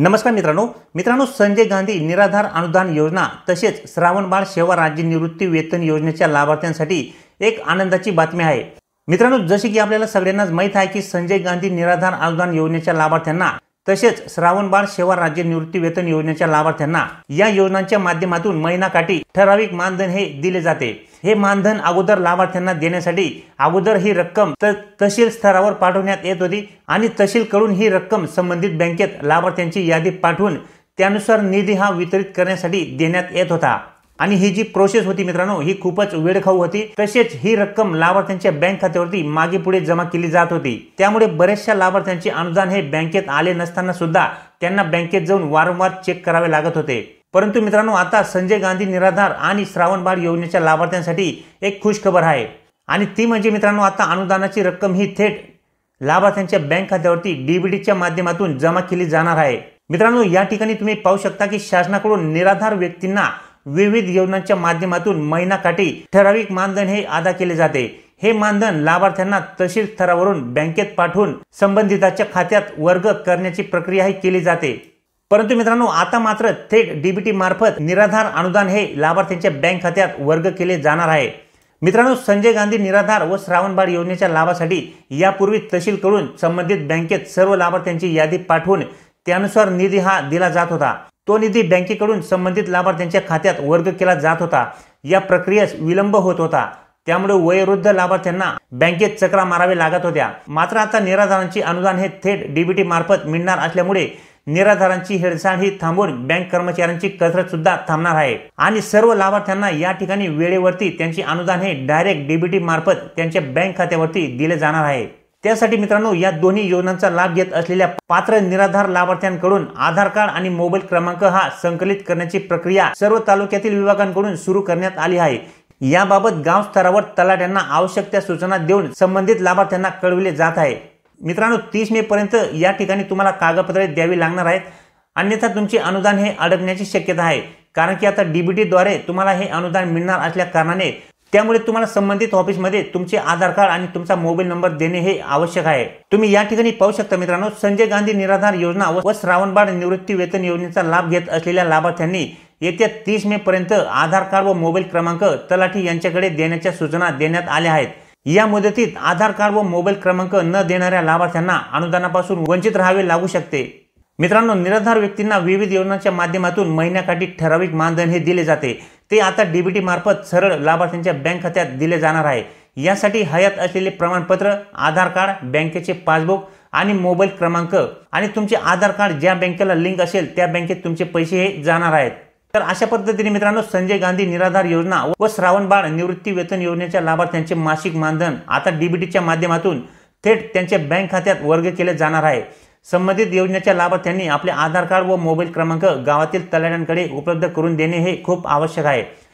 नमस्कार मित्रांनो मित्रांनो संजय गांधी निराधार अनुदान योजना तसेच श्रावणबाळ सेवा राज्य निवृत्ती वेतन योजनेच्या लाभार्थ्यांसाठी एक आनंदाची बातमी आहे मित्रांनो जसे की आपल्याला सगळ्यांनाच माहीत आहे की संजय गांधी निराधार अनुदान योजनेच्या लाभार्थ्यांना तसेच श्रावणबाळ सेवा राज्य निवृत्ती वेतन योजनेच्या लाभार्थ्यांना या योजनांच्या माध्यमातून महिनाकाठी ठराविक मानधन हे दिले जाते हे मानधन अगोदर लाभार्थ्यांना देण्यासाठी अगोदर ही रक्कम तहसील स्तरावर पाठवण्यात येत होती आणि कडून ही रक्कम संबंधित बँकेत लाभार्थ्यांची यादी पाठवून त्यानुसार निधी हा वितरित करण्यासाठी देण्यात येत होता आणि ही जी प्रोसेस होती मित्रांनो ही खूपच वेळखाऊ होती तसेच ही रक्कम लाभार्थ्यांच्या बँक खात्यावरती मागे पुढे जमा केली जात होती त्यामुळे बऱ्याचशा लाभार्थ्यांचे अनुदान हे बँकेत आले नसताना सुद्धा त्यांना बँकेत जाऊन वारंवार चेक करावे लागत होते परंतु मित्रांनो आता संजय गांधी निराधार आणि श्रावणबाळ योजनेच्या लाभार्थ्यांसाठी एक खुशखबर आहे आणि ती म्हणजे मित्रांनो आता अनुदानाची रक्कम ही थेट लाभार्थ्यांच्या बँक खात्यावरती डीबीडीच्या माध्यमातून जमा केली जाणार आहे मित्रांनो या ठिकाणी तुम्ही पाहू शकता की शासनाकडून निराधार व्यक्तींना विविध योजनांच्या माध्यमातून महिनाकाठी ठराविक मानधन हे अदा केले जाते हे मानधन लाभार्थ्यांना तहसील स्तरावरून बँकेत पाठवून संबंधिताच्या खात्यात वर्ग करण्याची प्रक्रिया ही केली जाते परंतु मित्रांनो आता मात्र थेट डीबीटी मार्फत निराधार अनुदान हे लाभार्थ्यांच्या बँक खात्यात वर्ग केले जाणार आहे मित्रांनो संजय गांधी निराधार व श्रावणबाळ योजनेच्या लाभासाठी यापूर्वी तहसीलकडून संबंधित बँकेत सर्व लाभार्थ्यांची यादी पाठवून त्यानुसार निधी हा दिला जात होता तो निधी बँकेकडून संबंधित लाभार्थ्यांच्या खात्यात वर्ग केला जात होता या प्रक्रियेस विलंब होत होता त्यामुळे वयोवृद्ध लाभार्थ्यांना बँकेत चक्रा मारावे लागत होत्या मात्र आता निराधारांची अनुदान हे थेट डीबीटी मार्फत मिळणार असल्यामुळे निराधारांची हेळसांड ही थांबून बँक कर्मचाऱ्यांची कसरत सुद्धा थांबणार आहे आणि सर्व लाभार्थ्यांना या ठिकाणी वेळेवरती त्यांची अनुदान हे डायरेक्ट डीबीटी मार्फत त्यांच्या बँक खात्यावरती दिले जाणार आहे त्यासाठी मित्रांनो या दोन्ही योजनांचा लाभ घेत असलेल्या पात्र निराधार लाभार्थ्यांकडून आधार कार्ड आणि मोबाईल क्रमांक हा संकलित करण्याची प्रक्रिया सर्व तालुक्यातील विभागांकडून सुरू करण्यात आली आहे याबाबत गाव स्तरावर तलाट्यांना आवश्यक त्या सूचना देऊन संबंधित लाभार्थ्यांना कळविले जात आहे मित्रांनो तीस पर्यंत या ठिकाणी तुम्हाला कागदपत्रे द्यावी लागणार आहेत अन्यथा तुमचे अनुदान हे अडकण्याची शक्यता आहे कारण की आता द्वारे तुम्हाला हे अनुदान मिळणार असल्या कारणाने त्यामुळे तुम्हाला संबंधित ऑफिसमध्ये तुमचे आधार कार्ड आणि तुमचा मोबाईल नंबर देणे हे आवश्यक आहे तुम्ही या ठिकाणी पाहू शकता मित्रांनो संजय गांधी निराधार योजना व श्रावणबाळ निवृत्ती वेतन योजनेचा लाभ घेत असलेल्या लाभार्थ्यांनी येत्या तीस मे पर्यंत आधार कार्ड व मोबाईल क्रमांक तलाठी यांच्याकडे देण्याच्या सूचना देण्यात आल्या आहेत या मुदतीत आधार कार्ड व मोबाईल क्रमांक न देणाऱ्या लाभार्थ्यांना अनुदानापासून वंचित राहावे लागू शकते मित्रांनो निराधार व्यक्तींना विविध योजनांच्या माध्यमातून महिन्याकाठी ठराविक मानधन हे दिले जाते ते आता डीबीटी मार्फत सरळ लाभार्थ्यांच्या बँक खात्यात दिले जाणार आहे यासाठी हयात असलेले प्रमाणपत्र आधार कार्ड बँकेचे पासबुक आणि मोबाईल क्रमांक आणि तुमचे आधार कार्ड ज्या बँकेला लिंक असेल त्या बँकेत तुमचे पैसे हे जाणार आहेत तर अशा पद्धतीने मित्रांनो संजय गांधी निराधार योजना व श्रावण बाळ निवृत्ती वेतन योजनेच्या लाभार्थ्यांचे मासिक मानधन आता डीबीटीच्या माध्यमातून थेट त्यांच्या बँक खात्यात वर्ग केले जाणार आहे संबंधित योजनेच्या लाभार्थ्यांनी आपले आधार कार्ड व मोबाईल क्रमांक गावातील तलाड्यांकडे उपलब्ध करून देणे हे खूप आवश्यक आहे